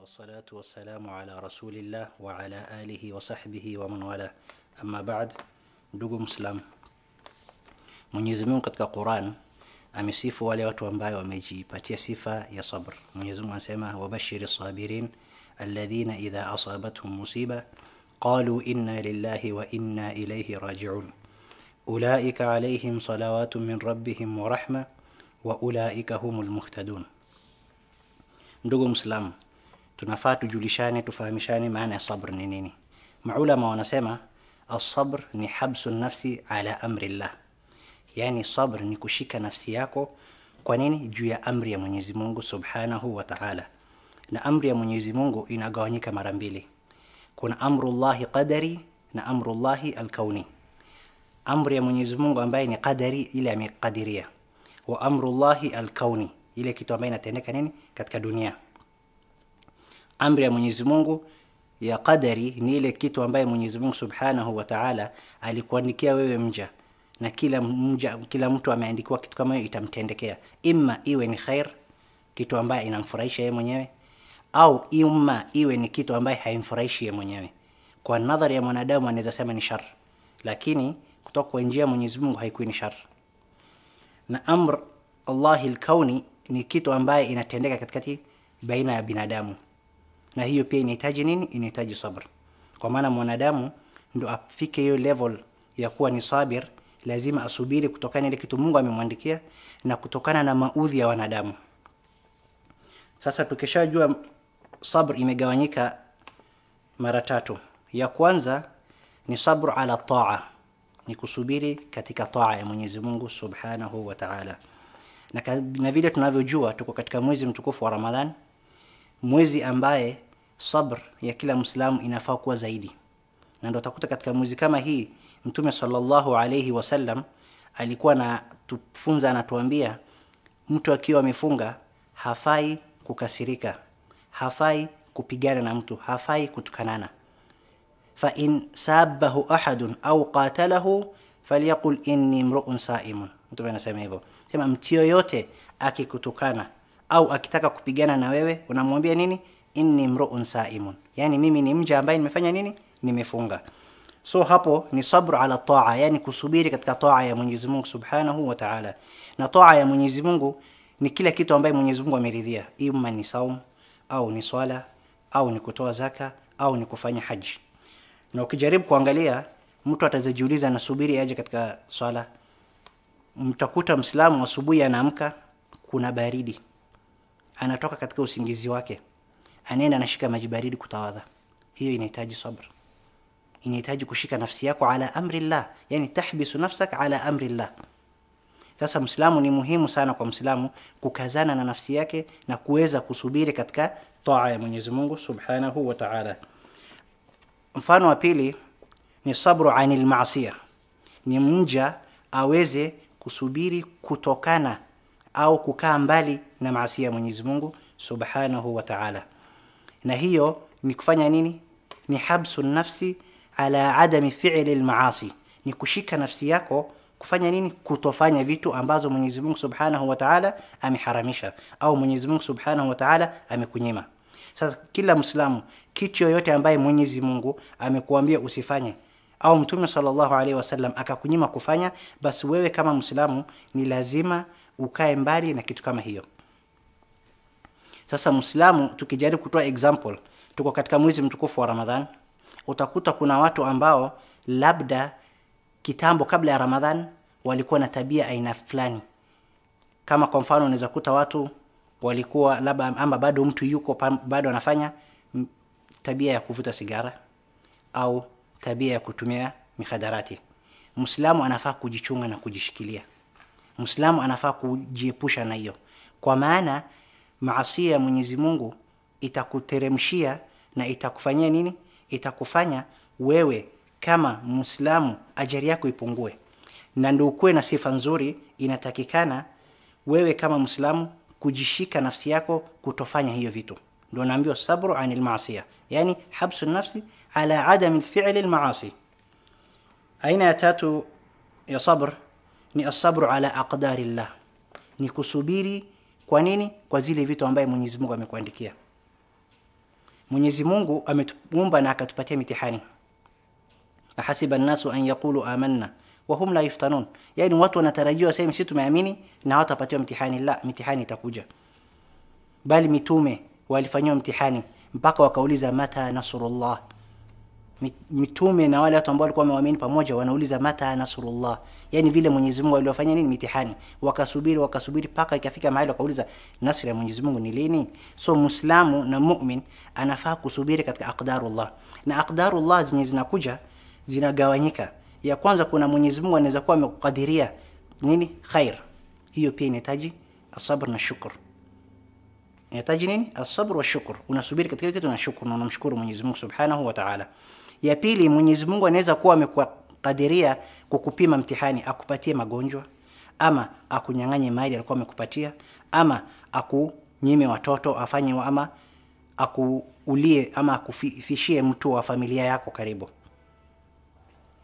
والصلاة والسلام على رسول الله وعلى آله وصحبه ومن والاه أما بعد دوغو مسلم من يزمون قد قرآن أمي سيفو ولي وطوان باي وميجي باتي سيفا يصبر من يزمون سيما وبشر الصابرين الذين إذا أصابتهم مصيبة قالوا إنا لله وإنا إليه راجعون أولئك عليهم صلوات من ربهم ورحمة وأولئك هم المهتدون دوغو مسلم مسلم tunafaa tujulishane, tufahamishane maana ya sabr ni nini. Maulama wanasema asabr ni habsu nafsi ala amri llah, yani sabr ni kushika nafsi yako kwa nini? Juu ya amri ya Mwenyezi Mungu subhanahu wa taala. Na amri ya Mwenyezi Mungu inagawanyika mara mbili, kuna amrullahi qadari na amrullahi alkauni. Amri ya Mwenyezi Mungu ambaye ni qadari, ile amekadiria, wa amrullahi alkauni, ile kitu ambaye inatendeka nini katika dunia amri ya Mwenyezi Mungu ya qadari ni ile kitu ambaye Mwenyezi Mungu Subhanahu wa Ta'ala alikuandikia wewe mja na kila mja, kila mtu ameandikiwa kitu kama hiyo itamtendekea, imma iwe ni khair, kitu ambaye inamfurahisha yeye mwenyewe, au imma iwe ni kitu ambaye haimfurahishi yeye mwenyewe. Kwa nadhari ya mwanadamu anaweza sema ni shar, lakini kutoka kwa njia ya Mwenyezi Mungu haikuwi ni shar. Na amr Allahi alkauni ni kitu ambaye inatendeka katikati baina ya binadamu na hiyo pia inahitaji nini? Inahitaji sabr, kwa maana mwanadamu ndo afike hiyo level ya kuwa ni sabir, lazima asubiri kutokana ile kitu Mungu amemwandikia na kutokana na maudhi ya wanadamu. Sasa tukishajua sabr imegawanyika mara tatu, ya kwanza ni sabru ala taa, ni kusubiri katika taa ya Mwenyezi Mungu Subhanahu wa Ta'ala, na, na vile tunavyojua tuko katika mwezi mtukufu wa Ramadhani mwezi ambaye sabr ya kila mslamu inafaa kuwa zaidi na ndo utakuta katika mwezi kama hii mtume sallallahu alaihi wasallam alikuwa anatufunza anatuambia mtu akiwa amefunga hafai kukasirika hafai kupigana na mtu hafai kutukanana fain sabahu ahadun au qatalahu falyaqul inni mruun saimun mtume anasema hivyo sema mtu yoyote akikutukana au akitaka kupigana na wewe unamwambia nini? Inni mruun saimun, yani mimi ni mja ambaye nimefanya nini? Nimefunga. So hapo ni sabru ala taa, yani kusubiri katika taa ya Mwenyezi Mungu Subhanahu wa Ta'ala. Na taa ya Mwenyezi Mungu ni kila kitu ambaye Mwenyezi Mungu ameridhia, imma ni saum au ni swala au ni kutoa zaka au ni kufanya haji. Na ukijaribu kuangalia, mtu atazijiuliza anasubiri aje katika swala. Mtakuta Mslamu asubuhi anaamka kuna baridi anatoka katika usingizi wake anaenda anashika maji baridi kutawadha hiyo inahitaji sabr inahitaji kushika nafsi yako ala amrillah yani tahbisu nafsak ala amrillah sasa mslamu ni muhimu sana kwa mslamu kukazana na nafsi yake na kuweza kusubiri katika taa ya mwenyezi mungu subhanahu wa taala mfano wa pili ni sabru ani lmasia ni mja aweze kusubiri kutokana au kukaa mbali na maasi ya Mwenyezi Mungu Subhanahu wa Ta'ala. Na hiyo ni kufanya nini? Ni habsu nafsi ala adami fi'li al-maasi. Ni kushika nafsi yako kufanya nini? Kutofanya vitu ambazo Mwenyezi Mungu Subhanahu wa Ta'ala ameharamisha au Mwenyezi Mungu Subhanahu wa Ta'ala amekunyima. Sasa kila Muislamu kitu yoyote ambaye Mwenyezi Mungu amekuambia usifanye au Mtume sallallahu alaihi wasallam akakunyima kufanya, basi wewe kama Muislamu ni lazima ukae mbali na kitu kama hiyo. Sasa Muislamu, tukijaribu kutoa example, tuko katika mwezi mtukufu wa Ramadhan, utakuta kuna watu ambao labda kitambo kabla ya Ramadhan walikuwa na tabia aina fulani. Kama kwa mfano, unaweza kuta watu walikuwa labda, ama bado mtu yuko bado anafanya tabia ya kuvuta sigara au tabia ya kutumia mihadarati. Muislamu anafaa kujichunga na kujishikilia. Muislamu anafaa kujiepusha na hiyo, kwa maana maasia ya Mwenyezi Mungu itakuteremshia na itakufanyia nini? Itakufanya wewe kama Muislamu ajari yako ipungue, na ndio ukuwe na sifa nzuri. Inatakikana wewe kama Muislamu kujishika nafsi yako kutofanya hiyo vitu, ndio naambiwa sabru anil maasiya, yani habsu nafsi ala adami fi'li al maasi. Aina ya tatu ya sabr ni asabru ala llah ni kusubiri kwa nini kwa zile vitu ambaye Mwenyezi Mungu amekuandikia Mwenyezi Mungu ametuumba na akatupatia mitihani ahasiba nasu an yaqulu amanna wa hum la yuftanun yani watu wanatarajiwa sema sisi tumeamini na watapatiwa mtihani la mitihani itakuja bali mitume walifanywa mtihani mpaka wakauliza mata nasrullah mitume na wale watu ambao walikuwa wamewaamini pamoja wanauliza mata nasrullah yani vile Mwenyezi Mungu aliwafanya nini mitihani wakasubiri wakasubiri paka ikafika mahali wakauliza nasri ya Mwenyezi Mungu ni lini so muislamu na mu'min anafaa kusubiri katika aqdarullah na aqdarullah zenye zinakuja zinagawanyika ya kwanza kuna Mwenyezi Mungu anaweza kuwa amekukadiria nini khair hiyo pia inahitaji asabr na shukr inahitaji nini asabr wa shukr unasubiri katika kitu na shukr na unamshukuru Mwenyezi Mungu subhanahu wa ta'ala ya pili, Mwenyezi Mungu anaweza kuwa amekukadiria kukupima mtihani, akupatie magonjwa ama akunyang'anye mali alikuwa amekupatia ama akunyime watoto afanye ama akuulie ama akufishie mtu wa familia yako karibu.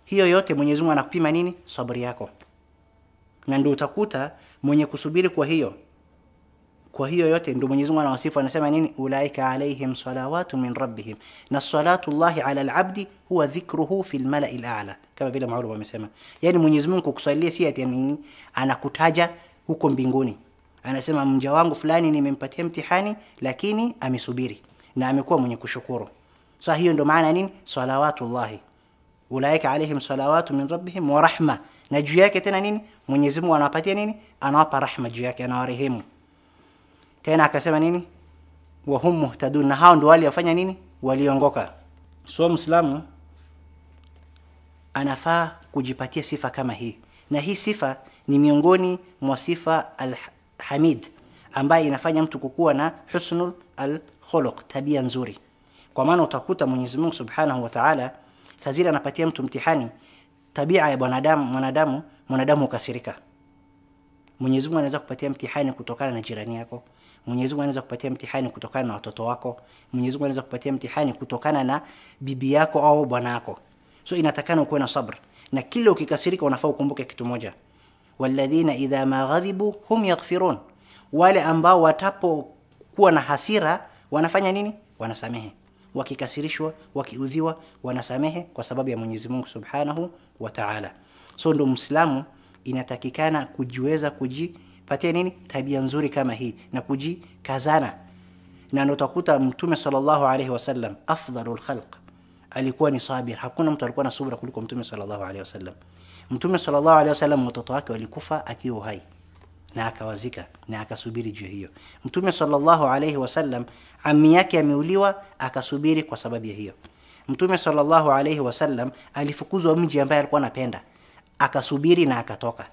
Hiyo yote Mwenyezi Mungu anakupima nini? Sabri yako, na ndio utakuta mwenye kusubiri kwa hiyo kwa hiyo yote ndio Mwenyezi Mungu anawasifu, anasema nini? Ulaika alaihim salawatu min rabbihim na salatu salatullahi ala alabdi huwa dhikruhu fi lmalai lala, kama vile maulu wamesema. Yani Mwenyezi Mungu kukusalia si ati nini, anakutaja huko mbinguni, anasema mja wangu fulani nimempatia mtihani, lakini amesubiri na amekuwa mwenye kushukuru. Sasa hiyo ndio maana nini salawatu salawatullahi ulaika alaihim salawatu min rabbihim wa rahma, na juu yake tena nini Mwenyezi Mungu anawapatia nini, anawapa rahma juu yake, anawarehemu tena akasema nini wahum muhtadun na hao ndio waliofanya nini waliongoka so mslamu anafaa kujipatia sifa kama hii na hii sifa ni miongoni mwa sifa alhamid ambaye inafanya mtu kukuwa na husnul alkhuluq tabia nzuri kwa maana utakuta Mwenyezi Mungu Subhanahu wa Ta'ala saa zile anapatia mtu mtihani tabia ya mwanadamu mwanadamu mwanadamu ukasirika Mwenyezi Mungu anaweza kupatia mtihani kutokana na jirani yako. Mwenyezi Mungu anaweza kupatia mtihani kutokana na watoto wako. Mwenyezi Mungu anaweza kupatia mtihani kutokana na bibi yako au bwana yako. So inatakana ukuwe na sabr, na kila ukikasirika unafaa ukumbuke kitu moja, walladhina idha maghadhibu hum yaghfirun, wale ambao watapokuwa na hasira wanafanya nini? Wanasamehe. Wakikasirishwa, wakiudhiwa, wanasamehe kwa sababu ya Mwenyezi Mungu Subhanahu wa Ta'ala. So ndo Muislamu inatakikana kujiweza kujipatia nini tabia nzuri kama hii na kujikazana na utakuta mtume sallallahu alaihi wasallam afdalul khalq alikuwa ni sabir hakuna mtu alikuwa na subra kuliko mtume sallallahu alaihi wasallam mtume sallallahu alaihi wasallam watoto wake walikufa akiwa hai na akawazika na akasubiri juu hiyo mtume sallallahu alaihi wasallam ami yake ameuliwa akasubiri kwa sababu ya hiyo mtume sallallahu alaihi wasallam alifukuzwa mji ambaye alikuwa anapenda akasubiri na akatoka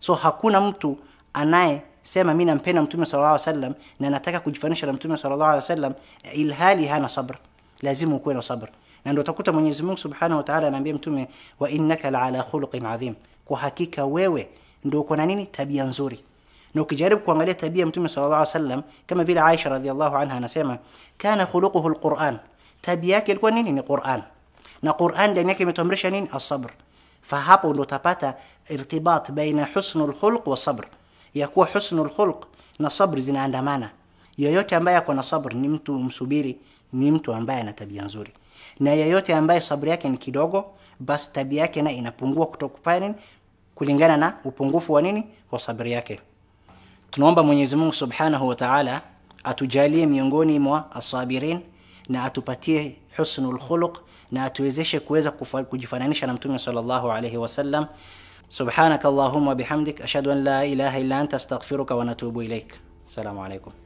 so hakuna mtu anaye sema mi nampenda mtume sallallahu alaihi wasallam na nataka kujifanisha na mtume sallallahu alaihi wasallam ilhali hana sabr lazima ukuwe na sabr na ndio utakuta Mwenyezi Mungu Subhanahu wa Ta'ala anaambia mtume wa innaka la'ala khuluqin adhim kwa hakika wewe ndio uko na nini tabia nzuri na ukijaribu kuangalia tabia mtume sallallahu alaihi wasallam kama vile Aisha radhiallahu anha anasema kana khuluquhu alquran tabia yake ilikuwa nini ni Qur'an na Qur'an ndani yake imetuamrisha nini asabr fahapo ndo utapata irtibat baina husnul khulq wa sabr yakuwa kuwa husnul na sabr zinaandamana yoyote ambaye ako na sabr ni mtu msubiri ni mtu ambaye ana tabia nzuri na yeyote ambaye sabri yake ni kidogo basi tabia yake na inapungua kutokupani kulingana na upungufu wa nini wa sabri yake tunaomba mwenyezi mungu subhanahu wa taala atujalie miongoni mwa asabirin na atupatie husnul khuluq na atuwezeshe kuweza kujifananisha na mtume sallallahu alayhi wasallam subhanak allahumma bihamdik ashhadu an la ilaha illa anta astaghfiruka wa natubu ilaik assalamu alaykum